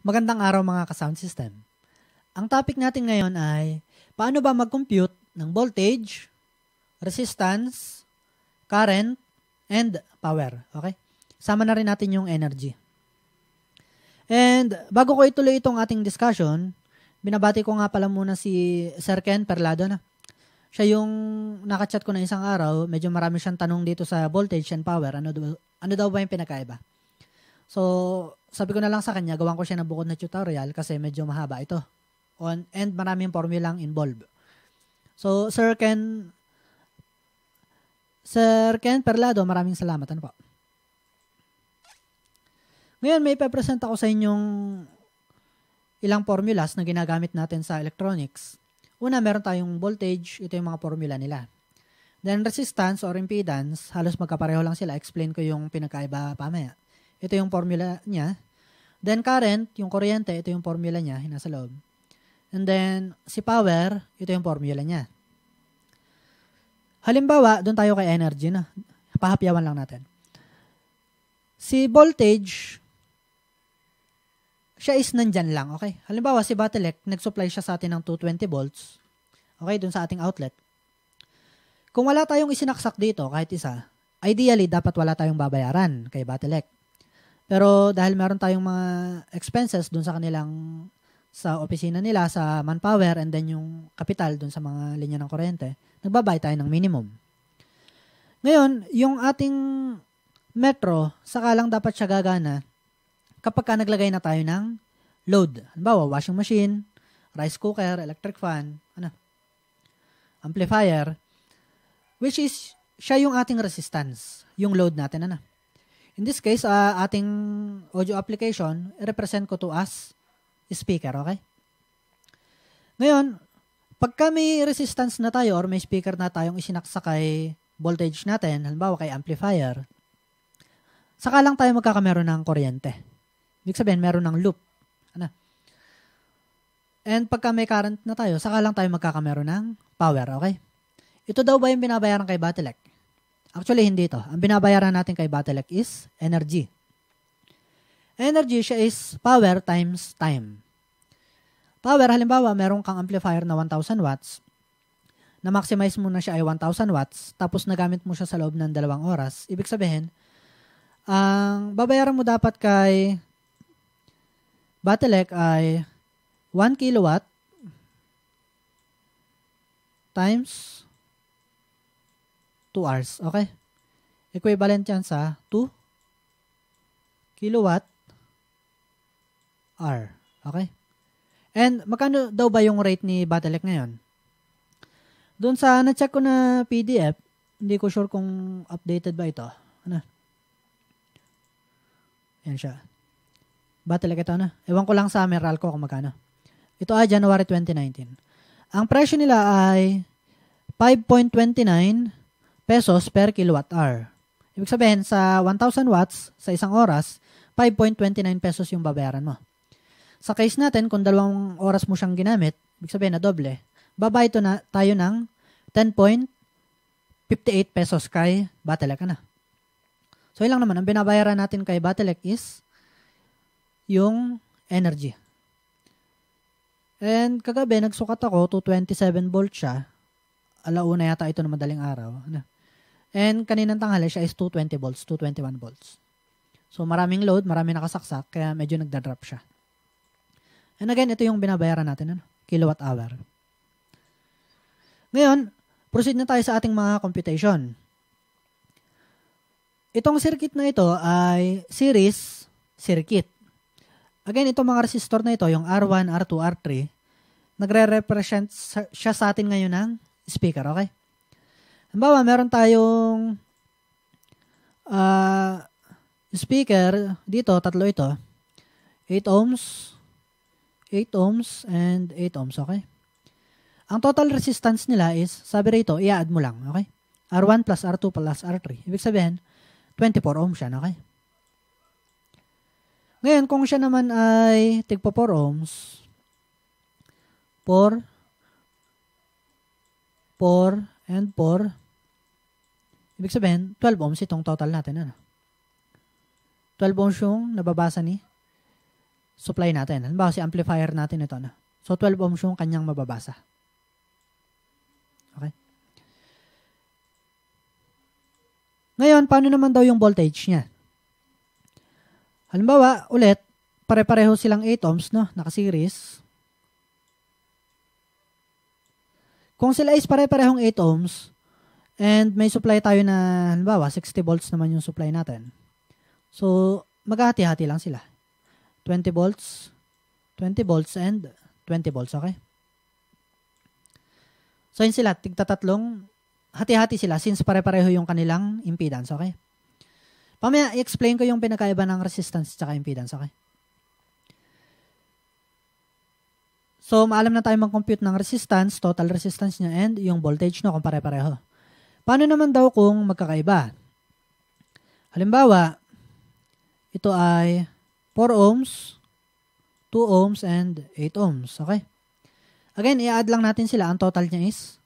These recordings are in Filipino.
Magandang araw mga ka-sound system. Ang topic natin ngayon ay paano ba mag-compute ng voltage, resistance, current, and power. Okay? Sama na rin natin yung energy. And bago ko ituloy itong ating discussion, binabati ko nga pala muna si Sir Ken Perlado na. Siya yung nakachat ko na isang araw, medyo marami siyang tanong dito sa voltage and power. Ano, ano daw ba yung pinakaiba? So, sabi ko na lang sa kanya, gawan ko siya ng bukod na tutorial kasi medyo mahaba ito. On, and maraming formulang involved. So, Sir Ken, Sir Ken Perlado, maraming salamat. Ano po? Ngayon, may ipapresent ako sa inyong ilang formulas na ginagamit natin sa electronics. Una, meron tayong voltage. Ito yung mga formula nila. Then, resistance or impedance, halos magkapareho lang sila. Explain ko yung pinakaiba pamaya. Ito yung formula niya. Then current, yung kuryente, ito yung formula niya, nasa loob. And then, si power, ito yung formula niya. Halimbawa, doon tayo kay energy na. Pahapyawan lang natin. Si voltage, siya is nandyan lang, okay? Halimbawa, si Batelec, nag-supply siya sa atin ng 220 volts, okay, doon sa ating outlet. Kung wala tayong isinaksak dito, kahit isa, ideally, dapat wala tayong babayaran kay Batelec. Pero dahil meron tayong mga expenses doon sa kanilang sa opisina nila, sa manpower, and then yung kapital doon sa mga linya ng kuryente, nagbabay tayo ng minimum. Ngayon, yung ating metro, saka lang dapat siya gagana kapag ka naglagay na tayo ng load. Halimbawa, washing machine, rice cooker, electric fan, ano, amplifier, which is, siya yung ating resistance, yung load natin, ano. In this case, uh, ating audio application, represent ko to as speaker, okay? Ngayon, pagka may resistance na tayo or may speaker na tayong isinaksa kay voltage natin, halimbawa kay amplifier, saka lang tayo magkakameron ng kuryente. Ibig sabihin, meron ng loop. Ano? And pagka may current na tayo, saka lang tayo magkakameron ng power, okay? Ito daw ba yung binabayaran kay Batilek? Actually, hindi ito. Ang binabayaran natin kay Batalek is energy. Energy, siya is power times time. Power, halimbawa, meron kang amplifier na 1,000 watts, na-maximize mo na siya ay 1,000 watts, tapos nagamit mo siya sa loob ng dalawang oras. Ibig sabihin, ang babayaran mo dapat kay Batalek ay 1 kilowatt times 2 hours. Okay? Equivalent yan sa 2 kilowatt hour. Okay? And magkano daw ba yung rate ni Battletech ngayon? Doon sa na-check ko na PDF, hindi ko sure kung updated ba ito. Ano? Yan siya. Battletech ito na. Ano? Ewan ko lang sa Meralco kung magkano. Ito ay January 2019. Ang presyo nila ay 5.29 pesos per kilowatt hour. Ibig sabihin, sa 1,000 watts, sa isang oras, 5.29 pesos yung babayaran mo. Sa case natin, kung dalawang oras mo siyang ginamit, ibig sabihin na doble, babay ito na tayo ng 10.58 pesos kay Batelec na. Ano? So, ilang naman, ang binabayaran natin kay Batelec is yung energy. And kagabi, nagsukat ako, 227 volt siya. Alauna yata ito na madaling araw. Ano? And kaninang tanghali siya is 220 volts, 221 volts. So maraming load, maraming nakasaksak, kaya medyo nagda-drop siya. And again, ito yung binabayaran natin, ano? kilowatt hour. Ngayon, proceed na tayo sa ating mga computation. Itong circuit na ito ay series circuit. Again, itong mga resistor na ito, yung R1, R2, R3, nagre-represent siya sa atin ngayon ng speaker, okay? Halimbawa, meron tayong uh, speaker dito, tatlo ito. 8 ohms, 8 ohms, and 8 ohms, okay? Ang total resistance nila is, sabi rito, i-add mo lang, okay? R1 plus R2 plus R3. Ibig sabihin, 24 ohms yan, okay? Ngayon, kung siya naman ay tigpo 4 ohms, 4, 4, and 4, Ibig sabihin, 12 ohms itong total natin. Ano? 12 ohms yung nababasa ni supply natin. Halimbawa, si amplifier natin ito. Ano? So, 12 ohms yung kanyang mababasa. Okay? Ngayon, paano naman daw yung voltage niya? Halimbawa, ulit, pare-pareho silang 8 ohms, no? naka Kung sila is pare-parehong 8 ohms, And may supply tayo na, halimbawa, 60 volts naman yung supply natin. So, maghahati-hati lang sila. 20 volts, 20 volts, and 20 volts, okay? So, yun sila, tigtatatlong, hati-hati sila since pare-pareho yung kanilang impedance, okay? Pamaya, i-explain ko yung pinakaiba ng resistance at impedance, okay? So, maalam na tayo mag-compute ng resistance, total resistance niya, and yung voltage no, kung pare-pareho. Paano naman daw kung magkakaiba? Halimbawa, ito ay 4 ohms, 2 ohms, and 8 ohms. Okay? Again, i-add lang natin sila. Ang total niya is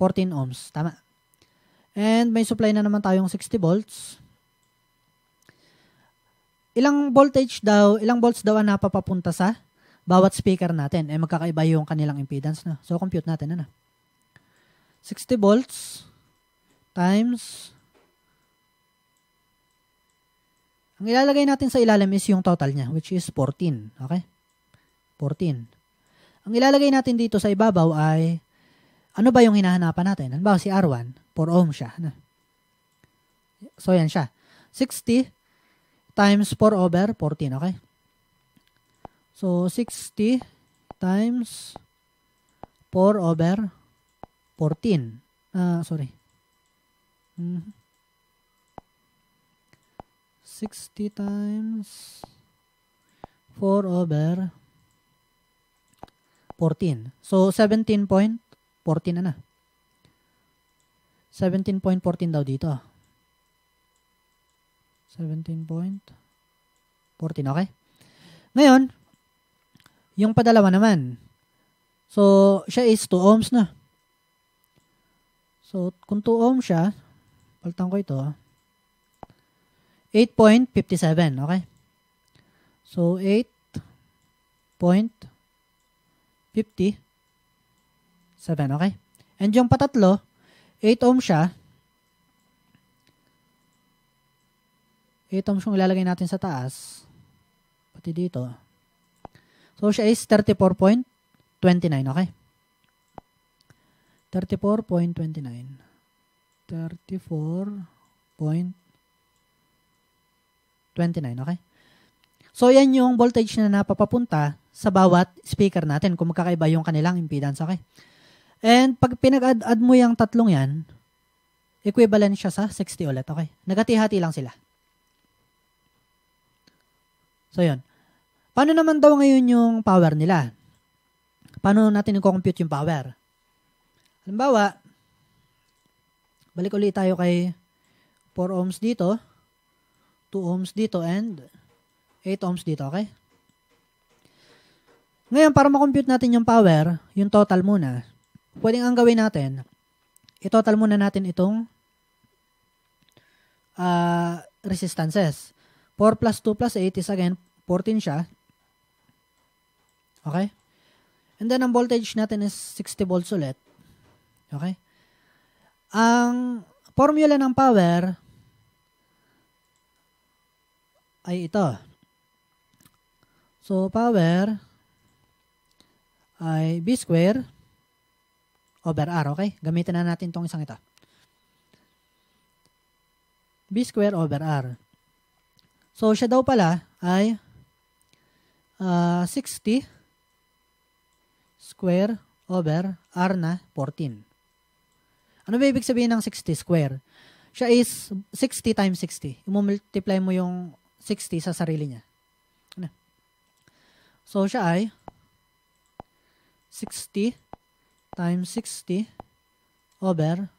14 ohms. Tama. And may supply na naman tayong 60 volts. Ilang voltage daw, ilang volts daw ang napapapunta sa bawat speaker natin. Eh magkakaiba yung kanilang impedance na. So compute natin na ano? na. 60 volts times ang ilalagay natin sa ilalim is yung total niya, which is 14. Okay? 14. Ang ilalagay natin dito sa ibabaw ay, ano ba yung hinahanapan natin? Halimbawa si R1, 4 ohm siya. Ano? So, yan siya. 60 times 4 over 14, okay? So, 60 times 4 over 14. Ah, uh, sorry. Mm-hmm. 60 times 4 over 14. So, 17.14 na na. 17.14 daw dito. 17 ah. point 17.14, okay? Ngayon, yung padalawa naman. So, siya is 2 ohms na. So, kung 2 ohm siya, palitan ko ito. 8.57, ah. okay? So, 8.57, okay? And yung patatlo, 8 ohm siya. 8 ohm yung ilalagay natin sa taas. Pati dito. So, siya is 34.29, okay? 34.29 34.29 okay So yan yung voltage na napapapunta sa bawat speaker natin kung magkakaiba yung kanilang impedance okay And pag pinag-add mo yung tatlong yan equivalent siya sa 60 ulit okay nagati lang sila So yun Paano naman daw ngayon yung power nila? Paano natin i-compute yung power? Halimbawa, balik ulit tayo kay 4 ohms dito, 2 ohms dito, and 8 ohms dito, okay? Ngayon, para makompute natin yung power, yung total muna, pwedeng ang gawin natin, itotal muna natin itong uh, resistances. 4 plus 2 plus 8 is again, 14 siya. Okay? And then, ang voltage natin is 60 volts ulit. Okay? Ang formula ng power ay ito. So, power ay b square over r, okay? Gamitin na natin tong isang ito. b square over r. So, siya daw pala ay uh, ah, 60 square over r na 14. Ano ba ibig sabihin ng 60 square? Siya is 60 times 60. I-multiply mo yung 60 sa sarili niya. Ano? So, siya ay 60 times 60 over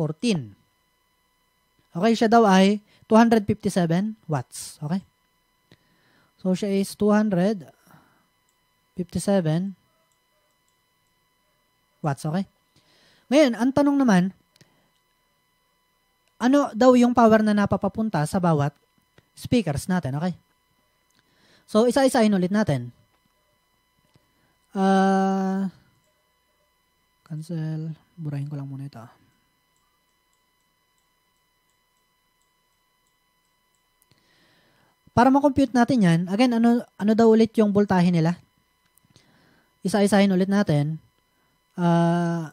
14. Okay, siya daw ay 257 watts. Okay? So, siya is 257 watts. Okay? Ngayon, ang tanong naman, ano daw yung power na napapapunta sa bawat speakers natin, okay? So, isa-isahin ulit natin. Uh, cancel. Burahin ko lang muna ito. Ah. Para ma-compute natin yan, again, ano, ano daw ulit yung voltahe nila? Isa-isahin ulit natin. Uh,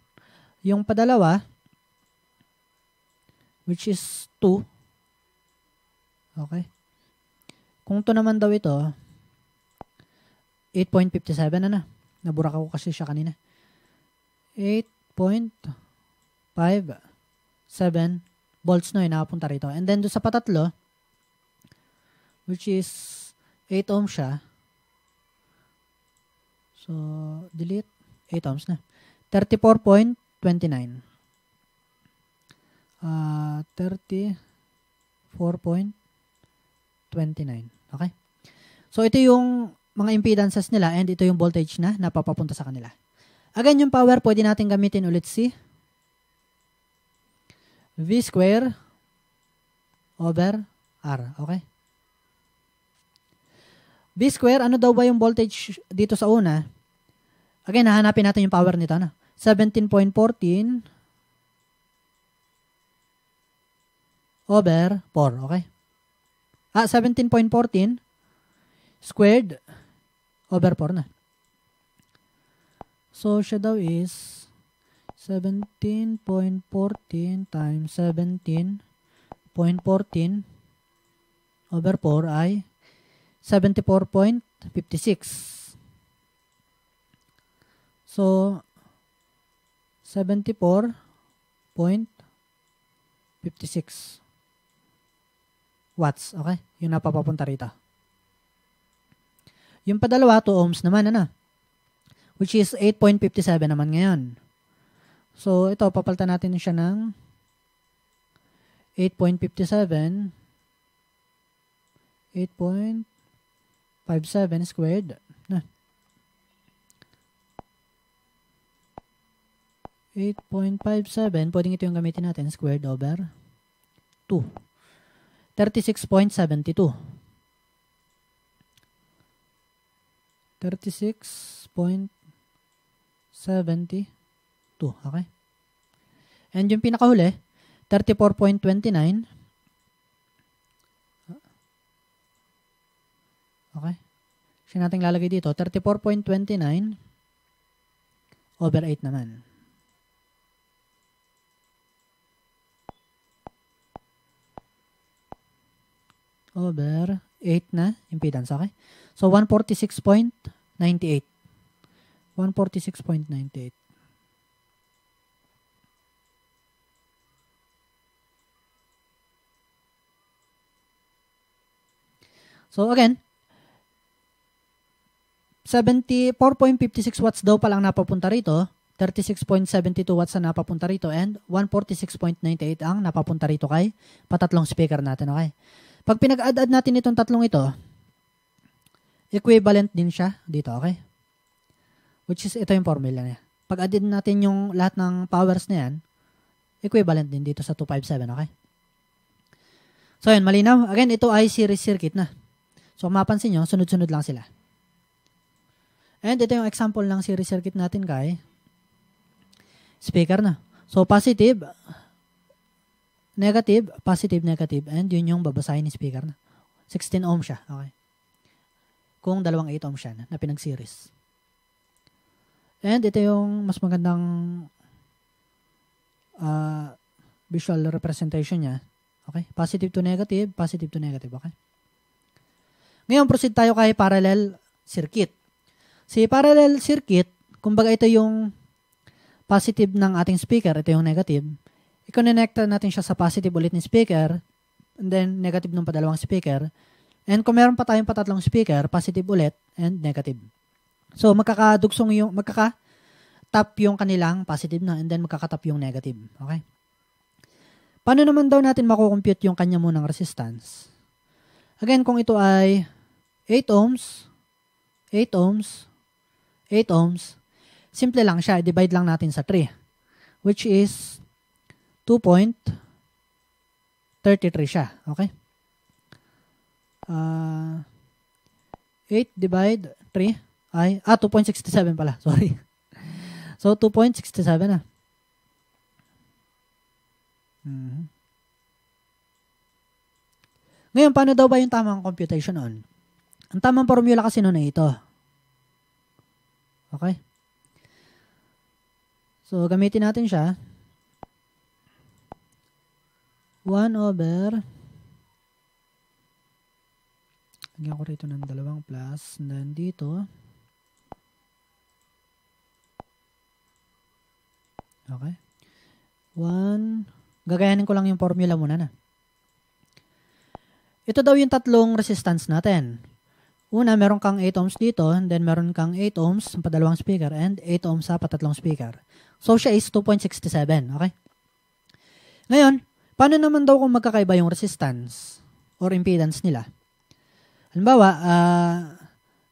Yung padalawa, which is 2, okay? Kung to naman daw ito, 8.57 na na. Nabura ko kasi siya kanina. 8.57 volts na no, inapunta rito. And then, doon sa patatlo, which is 8 ohms siya. So, delete. 8 ohms na. 34.5 29. Uh, 34.29. Okay? So, ito yung mga impedances nila and ito yung voltage na napapapunta sa kanila. Again, yung power pwede natin gamitin ulit si V square over R. Okay? V square, ano daw ba yung voltage dito sa una? Again, hahanapin natin yung power nito. Ano? 17.14 over 4, okay? Ah, 17.14 squared over 4 na. So, siya daw is 17.14 times 17.14 over 4 ay 74.56. So, 74.56 watts. Okay? Yung napapapunta rito. Yung padalawa, 2 ohms naman, ano? Which is 8.57 naman ngayon. So, ito, papalta natin siya ng 8.57 8.57 squared 8.57, pwedeng ito yung gamitin natin, squared over 2. 36.72. 36.72. Okay. And yung pinakahuli, 34.29. Okay. Siya natin lalagay dito, 34.29 over 8 naman. over 8 na impedance. Okay? So, 146.98. 146.98. So again, 74.56 watts daw palang napapunta rito, 36.72 watts na napapunta rito, and 146.98 ang napapunta rito kay patatlong speaker natin, okay? Pag pinag-add-add natin itong tatlong ito, equivalent din siya dito, okay? Which is, ito yung formula niya. Pag add natin yung lahat ng powers na yan, equivalent din dito sa 257, okay? So, yun, malinaw. Again, ito ay series circuit na. So, kung mapansin nyo, sunod-sunod lang sila. And ito yung example ng series circuit natin kay speaker na. So, positive, Negative, positive, negative. And yun yung babasahin ni speaker na. 16 ohm siya. Okay. Kung dalawang 8 ohm siya na, na pinag-series. And ito yung mas magandang uh, visual representation niya. Okay? Positive to negative, positive to negative. Okay? Ngayon, proceed tayo kay parallel circuit. Si parallel circuit, kumbaga ito yung positive ng ating speaker, ito yung negative i-connect natin siya sa positive ulit ng speaker, and then negative nung padalawang speaker. And kung meron pa tayong patatlong speaker, positive ulit and negative. So magkakadugsong yung magkaka tap yung kanilang positive na and then magkakatap yung negative. Okay? Paano naman daw natin makukompute yung kanya munang resistance? Again, kung ito ay 8 ohms, 8 ohms, 8 ohms, simple lang siya, divide lang natin sa 3, which is 2.33 siya. Okay? Uh, ah, 8 divide 3 ay, ah, 2.67 pala. Sorry. So, 2.67 na. Ah. Mm-hmm. Ngayon, paano daw ba yung tamang computation noon? Ang tamang formula kasi noon ay ito. Okay? So, gamitin natin siya. 1 over lagyan ko rito ng dalawang plus and then dito okay 1 gagayanin ko lang yung formula muna na ito daw yung tatlong resistance natin una meron kang 8 ohms dito and then meron kang 8 ohms sa padalawang speaker and 8 ohms sa patatlong speaker so siya is 2.67 okay ngayon Paano naman daw kung magkakaiba yung resistance or impedance nila? Halimbawa, uh,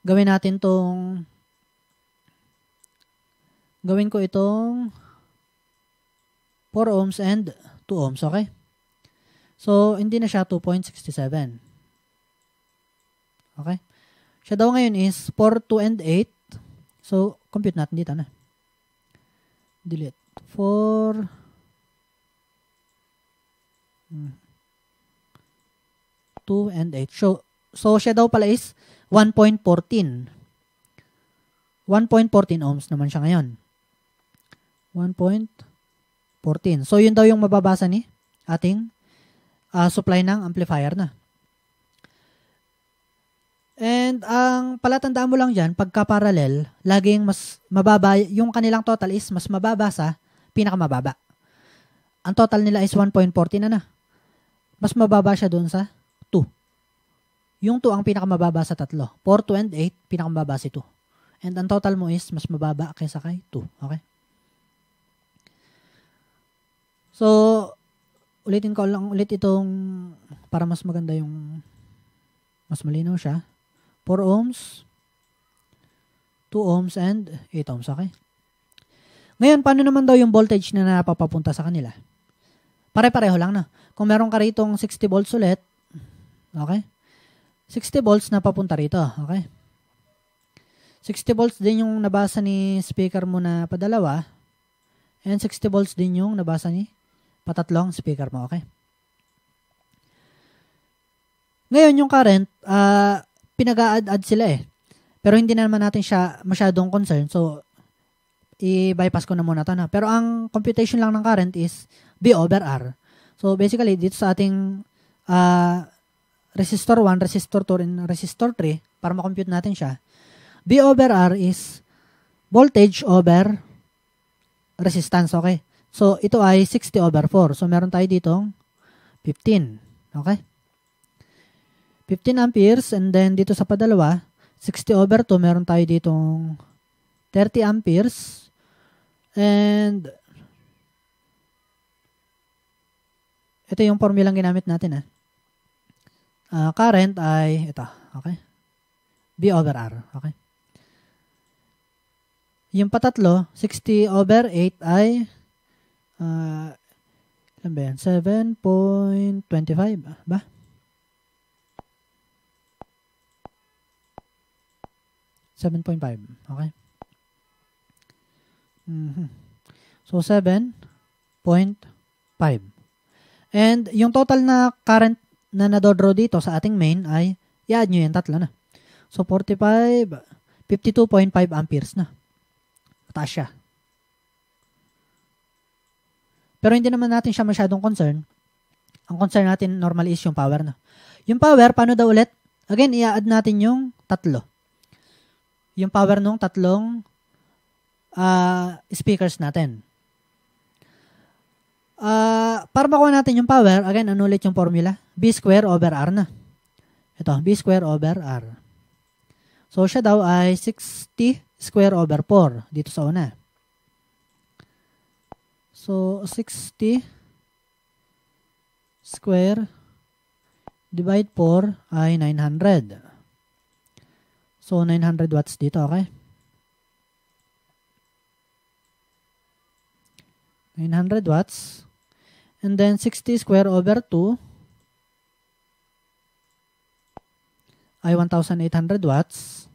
gawin natin tong gawin ko itong 4 ohms and 2 ohms, okay? So, hindi na siya 2.67. Okay? Siya daw ngayon is 4, 2, and 8. So, compute natin dito na. Delete. 4, 2 and 8. So, so siya daw pala is 1.14. 1.14 ohms naman siya ngayon. 1.14. So, yun daw yung mababasa ni ating uh, supply ng amplifier na. And ang palatandaan mo lang dyan, pagka parallel, laging mas mababa, yung kanilang total is mas mababa sa pinakamababa. Ang total nila is 1.14 na na mas mababa siya doon sa 2. Yung 2 ang pinakamababa sa tatlo. 4, 2, 8, pinakamababa si 2. And ang total mo is mas mababa kaysa kay 2. Okay? So, ulitin ko lang ulit itong para mas maganda yung mas malinaw siya. 4 ohms, 2 ohms, and 8 ohms. Okay? Ngayon, paano naman daw yung voltage na napapapunta sa kanila? Pare-pareho lang na. Kung meron ka rito 60 volts ulit, okay? 60 volts na papunta rito, okay? 60 volts din yung nabasa ni speaker mo na padalawa, and 60 volts din yung nabasa ni patatlong speaker mo, okay? Ngayon, yung current, uh, ah, pinag-add-add sila eh. Pero hindi na naman natin siya masyadong concern. So, i-bypass ko na muna ito na. Pero ang computation lang ng current is V over R. So basically dito sa ating uh, resistor 1, resistor 2, and resistor 3 para ma-compute natin siya. V over R is voltage over resistance, okay? So ito ay 60 over 4. So meron tayo ditong 15, okay? 15 amperes and then dito sa padalawa 60 over 2 meron tayo ditong 30 amperes and Ito yung formulang ginamit natin. Eh. Uh, current ay ito. Okay? B over R. Okay? Yung patatlo, 60 over 8 ay uh, ilan ba yan? 7.25 ba? Seven point five. Okay. Mm-hmm. So, seven point five. And yung total na current na nadodraw dito sa ating main ay, i-add nyo yan, tatlo na. So, 45, 52.5 amperes na. Mataas siya. Pero hindi naman natin siya masyadong concern. Ang concern natin normally is yung power na. Yung power, paano daw ulit? Again, i-add natin yung tatlo. Yung power nung tatlong uh, speakers natin. Uh, para makuha natin yung power, again, ano ulit yung formula? B square over R na. Ito, B square over R. So, siya daw ay 60 square over 4 dito sa una. So, 60 square divide 4 ay 900. So, 900 watts dito, okay? 900 watts. And then 60 square over 2 ay 1,800 watts.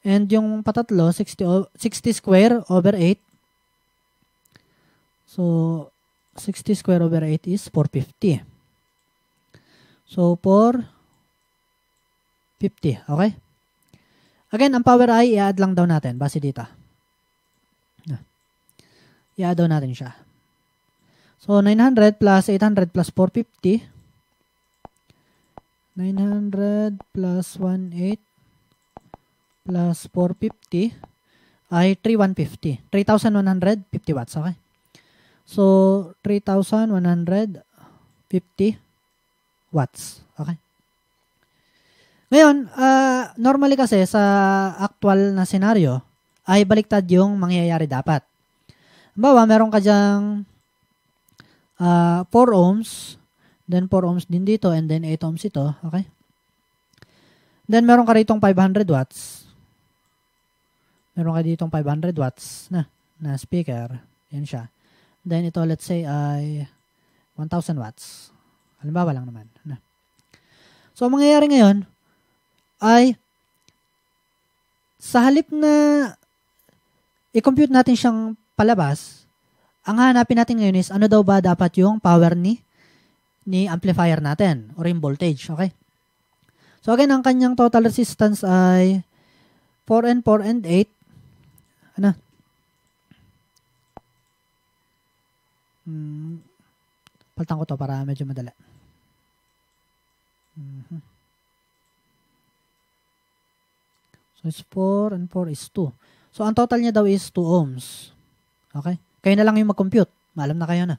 And yung patatlo, 60, 60 square over 8. So, 60 square over 8 is 450. So, 450. Okay? Again, ang power i, i-add lang daw natin base data i-add natin siya. So, 900 plus 800 plus 450. 900 plus 18 plus 450 ay 3,150. 3,150 watts, okay? So, 3,150 watts, okay? Ngayon, uh, normally kasi sa actual na scenario ay baliktad yung mangyayari dapat. Bawa, meron ka dyang uh, ah, 4 ohms, then 4 ohms din dito, and then 8 ohms ito. Okay? Then, meron ka rito 500 watts. Meron ka dito 500 watts na, na speaker. Yan siya. Then, ito, let's say, ay 1,000 watts. Halimbawa lang naman. Na. So, ang mangyayari ngayon ay sa halip na i-compute natin siyang palabas, ang hanapin natin ngayon is ano daw ba dapat yung power ni ni amplifier natin or yung voltage, okay? So again, ang kanyang total resistance ay 4 and 4 and 8. Ano? Hmm. Paltan ko to para medyo madala. Mm-hmm. So it's 4 and 4 is 2. So ang total niya daw is 2 ohms. Okay? Kayo na lang yung mag-compute. Maalam na kayo na.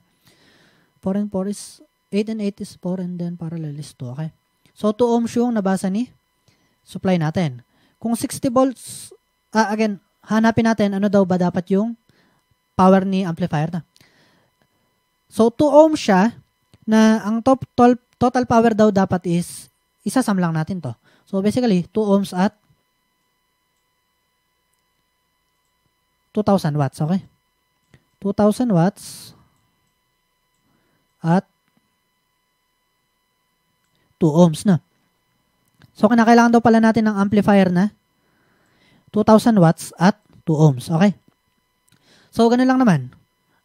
4 and 4 is 8 and 8 is 4 and then parallel is 2. Okay? So, 2 ohms yung nabasa ni supply natin. Kung 60 volts, uh, again, hanapin natin ano daw ba dapat yung power ni amplifier na. So, 2 ohms siya na ang top, tol, total power daw dapat is isasam lang natin to. So, basically, 2 ohms at 2,000 watts, okay? 2,000 watts at 2 ohms na. So, kinakailangan daw pala natin ng amplifier na 2,000 watts at 2 ohms. Okay? So, ganun lang naman.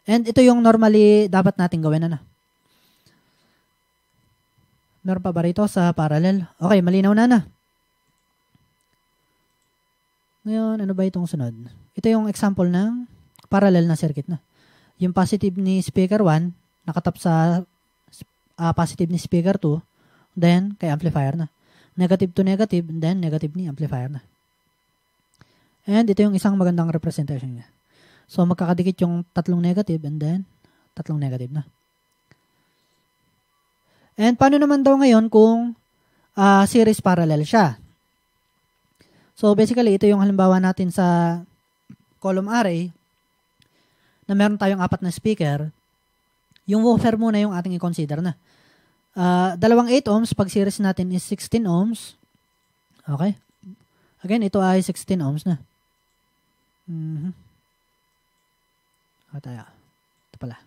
And ito yung normally dapat natin gawin. na ano? na. Meron pa ba rito sa parallel? Okay, malinaw na na. Ano? Ngayon, ano ba itong sunod? Ito yung example ng parallel na circuit na. Yung positive ni speaker 1, nakatap sa uh, positive ni speaker 2, then kay amplifier na. Negative to negative, then negative ni amplifier na. And ito yung isang magandang representation niya. So, magkakadikit yung tatlong negative and then tatlong negative na. And paano naman daw ngayon kung uh, series parallel siya? So, basically, ito yung halimbawa natin sa column array na meron tayong apat na speaker, yung woofer muna yung ating i-consider na. Uh, dalawang 8 ohms, pag series natin is 16 ohms. Okay? Again, ito ay 16 ohms na. Mm-hmm. O ah, tayo. Ito pala.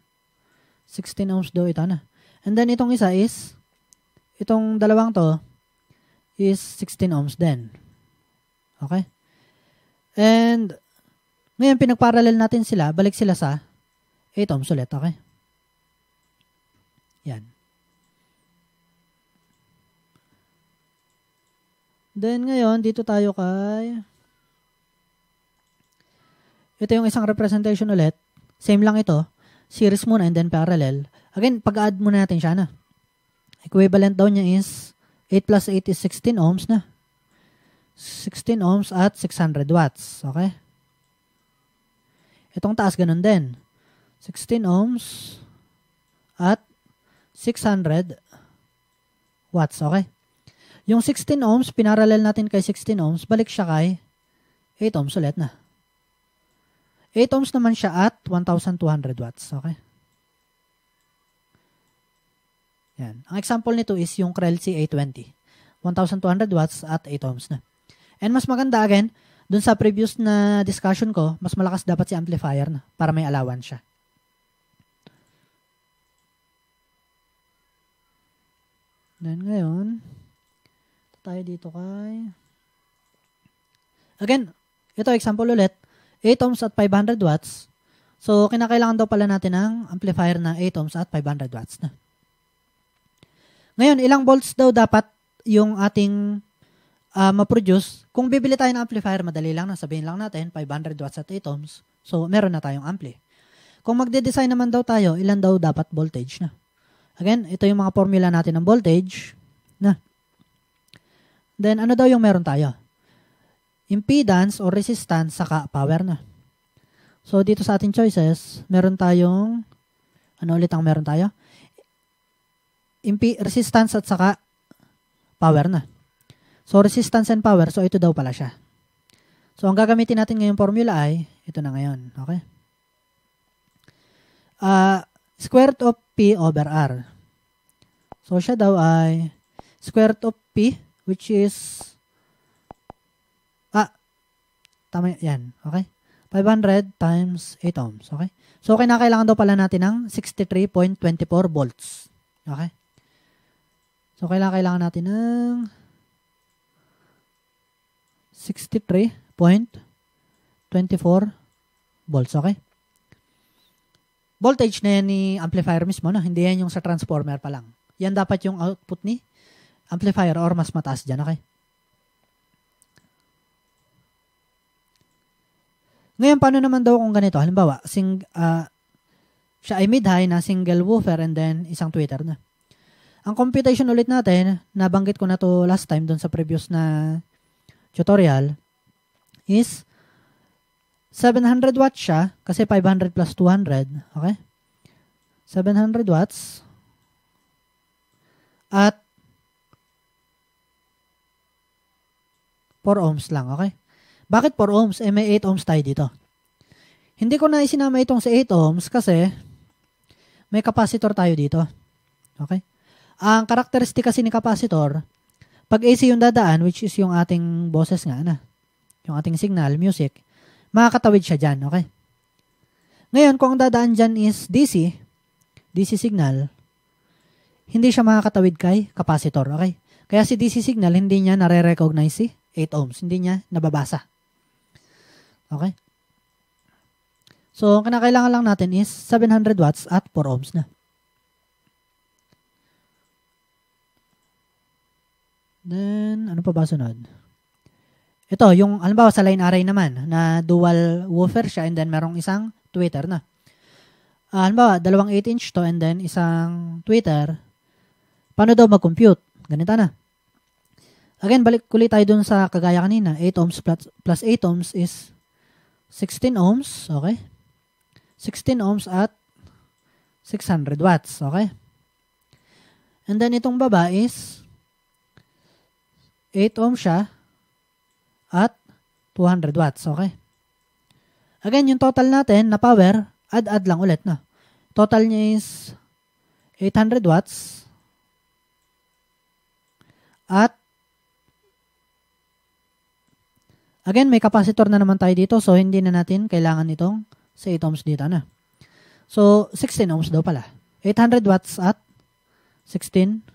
16 ohms daw ito na. And then itong isa is, itong dalawang to, is 16 ohms din. Okay? And ngayon, pinagparalel natin sila, balik sila sa eh, ito, sulit, okay? Yan. Then ngayon, dito tayo kay... Ito yung isang representation ulit. Same lang ito. Series muna and then parallel. Again, pag-add muna natin siya na. Equivalent daw niya is 8 plus 8 is 16 ohms na. 16 ohms at 600 watts. Okay? Itong taas ganun din. 16 ohms at 600 watts. Okay? Yung 16 ohms, pinaralel natin kay 16 ohms, balik siya kay 8 ohms ulit na. 8 ohms naman siya at 1,200 watts. Okay? Yan. Ang example nito is yung Krell C820. 1,200 watts at 8 ohms na. And mas maganda again, doon sa previous na discussion ko, mas malakas dapat si amplifier na para may allowance siya. Then ngayon, tayo dito kay... Again, ito example ulit. 8 ohms at 500 watts. So, kinakailangan daw pala natin ng amplifier na 8 ohms at 500 watts na. Ngayon, ilang volts daw dapat yung ating uh, ma-produce, kung bibili tayo ng amplifier, madali lang na sabihin lang natin, 500 watts at 8 ohms. So, meron na tayong ampli. Kung magde-design naman daw tayo, ilan daw dapat voltage na. Again, ito yung mga formula natin ng voltage. Na. Then, ano daw yung meron tayo? Impedance or resistance, saka power na. So, dito sa ating choices, meron tayong, ano ulit ang meron tayo? Imp- resistance at saka power na. So, resistance and power. So, ito daw pala siya. So, ang gagamitin natin ngayong formula ay, ito na ngayon. Okay? Uh, square root of P over R. So, siya daw ay square root of P, which is, ah, tama yan. Okay? 500 times 8 ohms. Okay? So, kinakailangan daw pala natin ng 63.24 volts. Okay? So, kailangan, kailangan natin ng 63.24 volts. Okay? Voltage na yan ni amplifier mismo. No? Hindi yan yung sa transformer pa lang. Yan dapat yung output ni amplifier or mas mataas dyan. Okay? Ngayon, paano naman daw kung ganito? Halimbawa, sing, uh, siya ay mid-high na single woofer and then isang tweeter na. Ang computation ulit natin, nabanggit ko na to last time doon sa previous na tutorial is 700 watts siya kasi 500 plus 200. Okay? 700 watts at 4 ohms lang. Okay? Bakit 4 ohms? Eh, may 8 ohms tayo dito. Hindi ko na isinama itong sa 8 ohms kasi may capacitor tayo dito. Okay? Ang karakteristik kasi ni capacitor, pag AC yung dadaan, which is yung ating boses nga na, ano, yung ating signal, music, makakatawid siya dyan, okay? Ngayon, kung ang dadaan dyan is DC, DC signal, hindi siya makakatawid kay capacitor, okay? Kaya si DC signal, hindi niya nare-recognize si 8 ohms, hindi niya nababasa. Okay? So, ang kinakailangan lang natin is 700 watts at 4 ohms na. Then, ano pa ba sunod? Ito, yung, alam ba, sa line array naman, na dual woofer siya and then merong isang tweeter na. Uh, ah, alam ba, dalawang 8-inch to and then isang tweeter, Paano daw mag-compute? Ganito na. Again, balik kulit tayo dun sa kagaya kanina. 8 ohms plus, plus 8 ohms is 16 ohms. Okay? 16 ohms at 600 watts. Okay? And then itong baba is 8 ohm siya at 200 watts. Okay? Again, yung total natin na power, add-add lang ulit na. Total niya is 800 watts at again, may capacitor na naman tayo dito so hindi na natin kailangan itong sa 8 ohms dito na. So, 16 ohms daw pala. 800 watts at 16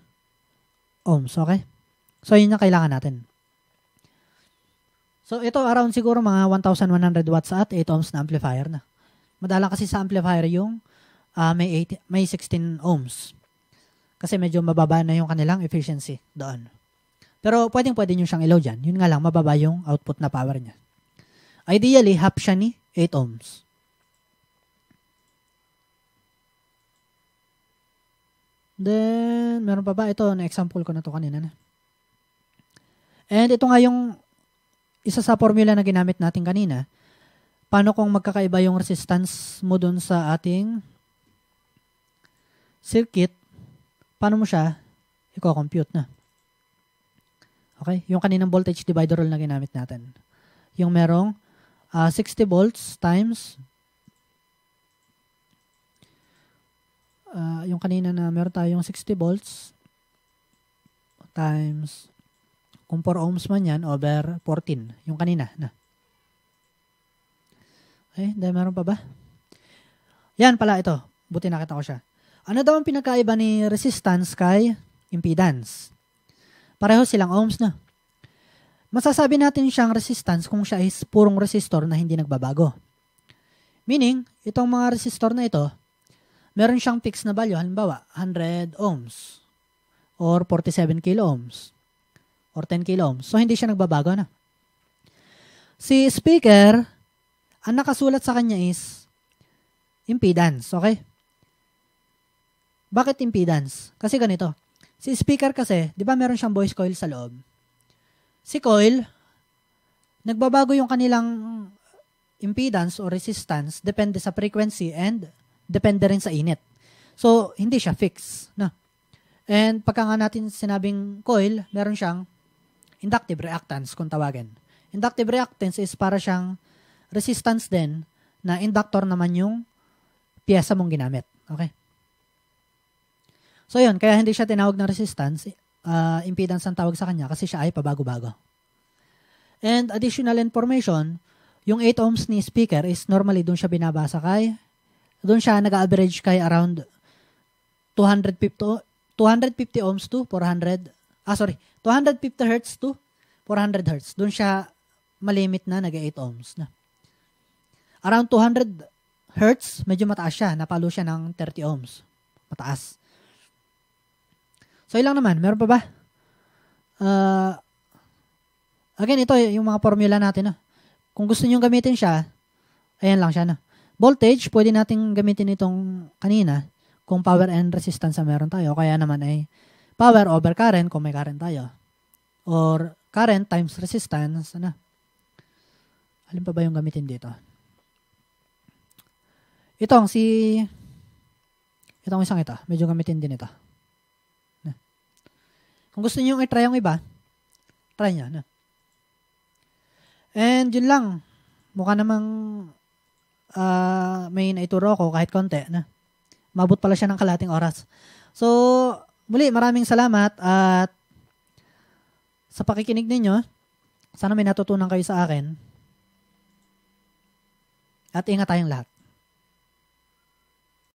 ohms. Okay? So, yun yung kailangan natin. So, ito around siguro mga 1,100 watts at 8 ohms na amplifier na. Madala kasi sa amplifier yung uh, may, 8, may 16 ohms. Kasi medyo mababa na yung kanilang efficiency doon. Pero pwedeng pwede nyo siyang ilaw dyan. Yun nga lang, mababa yung output na power niya. Ideally, half siya ni 8 ohms. Then, meron pa ba? Ito, na-example ko na to kanina na. And ito nga yung isa sa formula na ginamit natin kanina. Paano kung magkakaiba yung resistance mo dun sa ating circuit, paano mo siya i-compute na? Okay? Yung kaninang voltage divider rule na ginamit natin. Yung merong uh, ah, 60 volts times uh, yung kanina na meron tayong 60 volts times kung 4 ohms man yan, over 14. Yung kanina na. Okay, eh, dahil meron pa ba? Yan pala ito. Buti nakita ko siya. Ano daw ang pinakaiba ni resistance kay impedance? Pareho silang ohms na. Masasabi natin siyang resistance kung siya ay purong resistor na hindi nagbabago. Meaning, itong mga resistor na ito, meron siyang fixed na value, halimbawa 100 ohms or 47 kilo ohms or 10 kilo So, hindi siya nagbabago na. Si speaker, ang nakasulat sa kanya is impedance, okay? Bakit impedance? Kasi ganito. Si speaker kasi, di ba meron siyang voice coil sa loob? Si coil, nagbabago yung kanilang impedance or resistance depende sa frequency and depende rin sa init. So, hindi siya fixed. No? And pagka nga natin sinabing coil, meron siyang inductive reactance kung tawagin. Inductive reactance is para siyang resistance din na inductor naman yung piyesa mong ginamit. Okay? So yun, kaya hindi siya tinawag na resistance, uh, impedance ang tawag sa kanya kasi siya ay pabago-bago. And additional information, yung 8 ohms ni speaker is normally doon siya binabasa kay, doon siya nag-average kay around 250, 250 ohms to 400, ah sorry, 250 hertz to 400 hertz. Doon siya malimit na, nag 8 ohms na. Around 200 hertz, medyo mataas siya. Napalo siya ng 30 ohms. Mataas. So, ilang naman? Meron pa ba? Uh, again, ito yung mga formula natin. Ah. Kung gusto nyo gamitin siya, ayan lang siya na. Voltage, pwede natin gamitin itong kanina kung power and resistance na meron tayo. Kaya naman ay eh, power over current kung may current tayo. Or current times resistance, ano? Alin pa ba yung gamitin dito? Itong si itong isang ito, medyo gamitin din ito. Na. Ano? Kung gusto niyo i-try yung iba, try niyo na. Ano? And yun lang. Mukha namang uh, may naituro ko kahit konti na. Ano? Mabot pala siya ng kalating oras. So, Muli, maraming salamat at sa pakikinig ninyo, sana may natutunan kayo sa akin. At ingat tayong lahat.